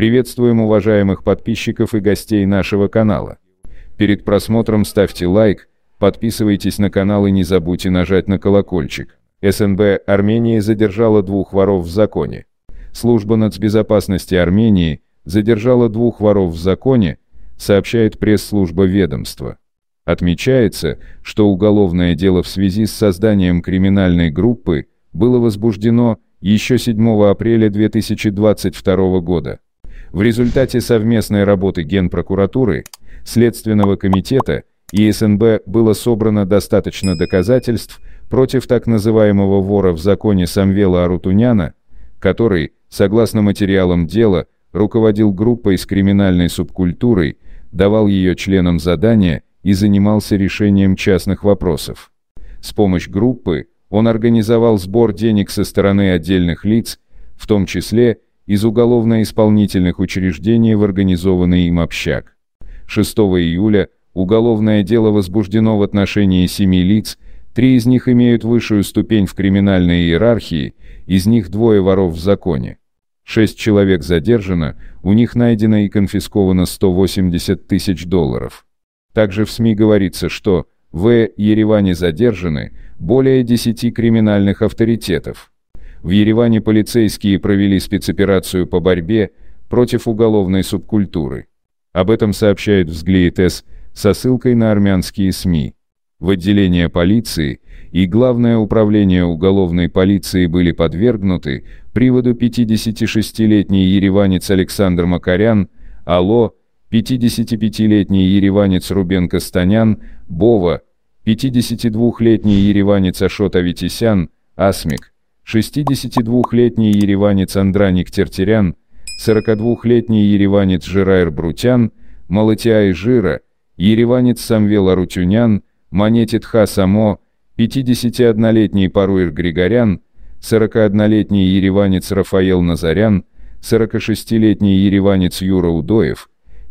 Приветствуем уважаемых подписчиков и гостей нашего канала. Перед просмотром ставьте лайк, подписывайтесь на канал и не забудьте нажать на колокольчик. СНБ Армении задержала двух воров в законе. Служба нацбезопасности Армении задержала двух воров в законе, сообщает пресс-служба ведомства. Отмечается, что уголовное дело в связи с созданием криминальной группы было возбуждено еще 7 апреля 2022 года. В результате совместной работы Генпрокуратуры, Следственного комитета и СНБ было собрано достаточно доказательств против так называемого вора в законе Самвела Арутуняна, который, согласно материалам дела, руководил группой с криминальной субкультурой, давал ее членам задания и занимался решением частных вопросов. С помощью группы он организовал сбор денег со стороны отдельных лиц, в том числе из уголовно-исполнительных учреждений в организованный им общак. 6 июля уголовное дело возбуждено в отношении семи лиц, три из них имеют высшую ступень в криминальной иерархии, из них двое воров в законе. Шесть человек задержано, у них найдено и конфисковано 180 тысяч долларов. Также в СМИ говорится, что в Ереване задержаны более 10 криминальных авторитетов. В Ереване полицейские провели спецоперацию по борьбе против уголовной субкультуры. Об этом сообщает Взглиетес со ссылкой на армянские СМИ. В отделение полиции и Главное управление уголовной полиции были подвергнуты приводу 56-летний ереванец Александр Макарян, Алло, 55-летний ереванец Рубен Костанян, Бова, 52-летний ереванец Ашот Аветисян, Асмик, 62-летний ереванец Андраник Тертерян, 42-летний ереванец Жирайр Брутян, и Жира, ереванец Самвел Арутюнян, Монетит Ха Само, 51-летний Паруир Григорян, 41-летний ереванец Рафаэл Назарян, 46-летний ереванец Юра Удоев,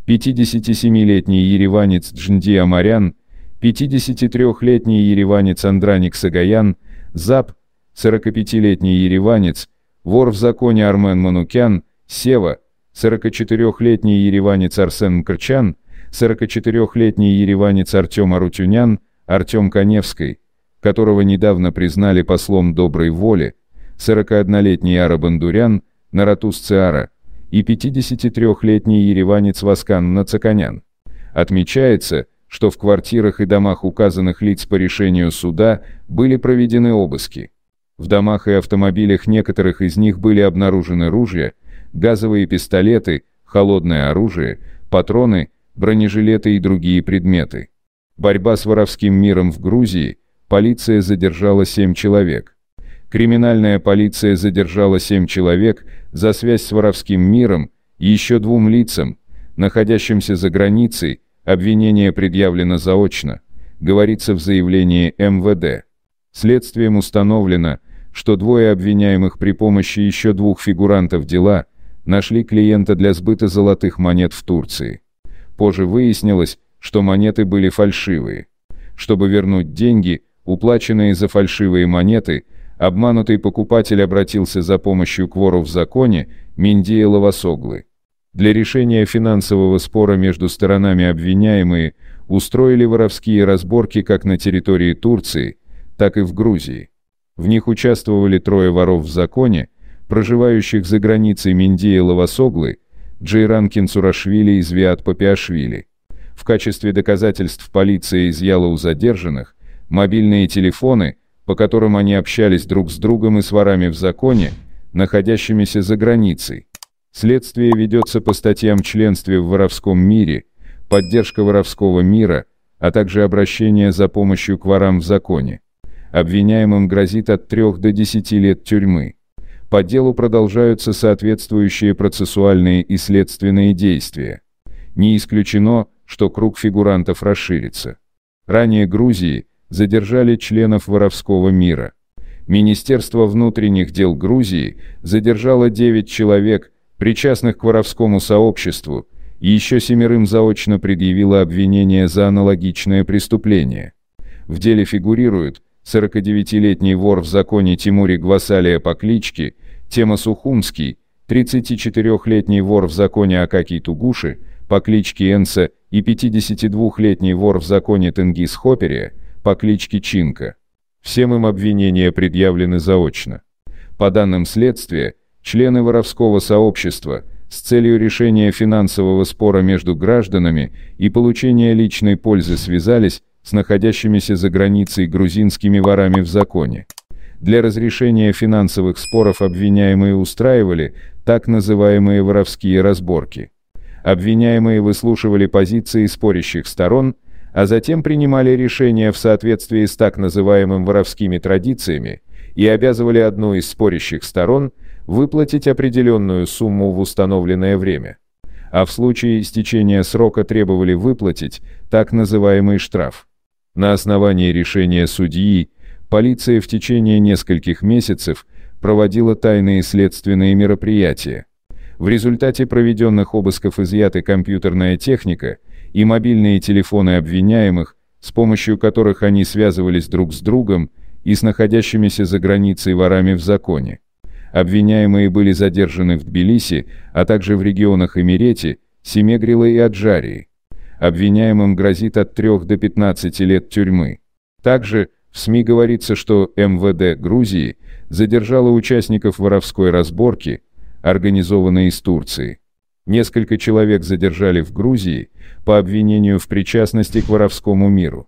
57-летний ереванец Джинди Амарян, 53-летний ереванец Андраник Сагаян, ЗАП, 45-летний ереванец, вор в законе Армен Манукян, Сева, 44-летний ереванец Арсен Мкрчан, 44-летний ереванец Артем Арутюнян, Артем Коневский, которого недавно признали послом доброй воли, 41-летний Ара Бандурян, Наратус Циара и 53-летний ереванец Васкан Нацаканян. Отмечается, что в квартирах и домах указанных лиц по решению суда были проведены обыски. В домах и автомобилях некоторых из них были обнаружены ружья, газовые пистолеты, холодное оружие, патроны, бронежилеты и другие предметы. Борьба с воровским миром в Грузии, полиция задержала 7 человек. Криминальная полиция задержала 7 человек за связь с воровским миром и еще двум лицам, находящимся за границей, обвинение предъявлено заочно, говорится в заявлении МВД. Следствием установлено, что двое обвиняемых при помощи еще двух фигурантов дела нашли клиента для сбыта золотых монет в Турции. Позже выяснилось, что монеты были фальшивые. Чтобы вернуть деньги, уплаченные за фальшивые монеты, обманутый покупатель обратился за помощью к вору в законе Миндия Лавасоглы. Для решения финансового спора между сторонами обвиняемые устроили воровские разборки как на территории Турции, так и в Грузии. В них участвовали трое воров в законе, проживающих за границей Миндея Лавасоглы, Джейран Кинцурашвили и Звиат Папиашвили. В качестве доказательств полиция изъяла у задержанных мобильные телефоны, по которым они общались друг с другом и с ворами в законе, находящимися за границей. Следствие ведется по статьям членстве в воровском мире, поддержка воровского мира, а также обращение за помощью к ворам в законе. Обвиняемым грозит от 3 до 10 лет тюрьмы. По делу продолжаются соответствующие процессуальные и следственные действия. Не исключено, что круг фигурантов расширится. Ранее Грузии задержали членов воровского мира. Министерство внутренних дел Грузии задержало 9 человек, причастных к воровскому сообществу, и еще семерым заочно предъявило обвинение за аналогичное преступление. В деле фигурируют 49-летний вор в законе Тимури Гвасалия по кличке Тема Сухумский, 34-летний вор в законе Акакий Тугуши по кличке Энса и 52-летний вор в законе Тенгиз Хоперия по кличке Чинка. Всем им обвинения предъявлены заочно. По данным следствия, члены воровского сообщества с целью решения финансового спора между гражданами и получения личной пользы связались с находящимися за границей грузинскими ворами в законе. Для разрешения финансовых споров обвиняемые устраивали так называемые воровские разборки. Обвиняемые выслушивали позиции спорящих сторон, а затем принимали решения в соответствии с так называемыми воровскими традициями и обязывали одну из спорящих сторон выплатить определенную сумму в установленное время. А в случае истечения срока требовали выплатить так называемый штраф. На основании решения судьи полиция в течение нескольких месяцев проводила тайные следственные мероприятия. В результате проведенных обысков изъяты компьютерная техника и мобильные телефоны обвиняемых, с помощью которых они связывались друг с другом и с находящимися за границей ворами в законе. Обвиняемые были задержаны в Тбилиси, а также в регионах Эмирети, Семегрила и Аджарии. Обвиняемым грозит от 3 до 15 лет тюрьмы. Также в СМИ говорится, что МВД Грузии задержало участников воровской разборки, организованной из Турции. Несколько человек задержали в Грузии по обвинению в причастности к воровскому миру.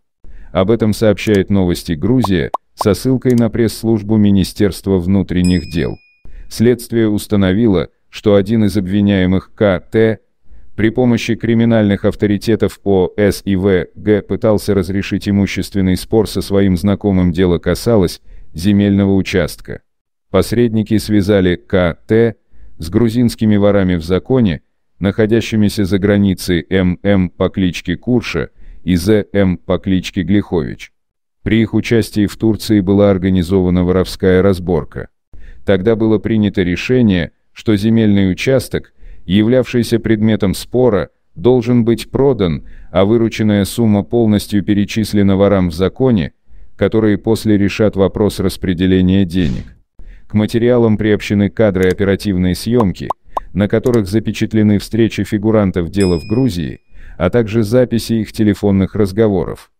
Об этом сообщает новости Грузия со ссылкой на пресс-службу Министерства внутренних дел. Следствие установило, что один из обвиняемых К.Т при помощи криминальных авторитетов по и В. пытался разрешить имущественный спор со своим знакомым дело касалось земельного участка. Посредники связали К.Т. с грузинскими ворами в законе, находящимися за границей М.М. по кличке Курша и З.М. по кличке Глихович. При их участии в Турции была организована воровская разборка. Тогда было принято решение, что земельный участок – являвшийся предметом спора, должен быть продан, а вырученная сумма полностью перечислена ворам в законе, которые после решат вопрос распределения денег. К материалам приобщены кадры оперативной съемки, на которых запечатлены встречи фигурантов дела в Грузии, а также записи их телефонных разговоров.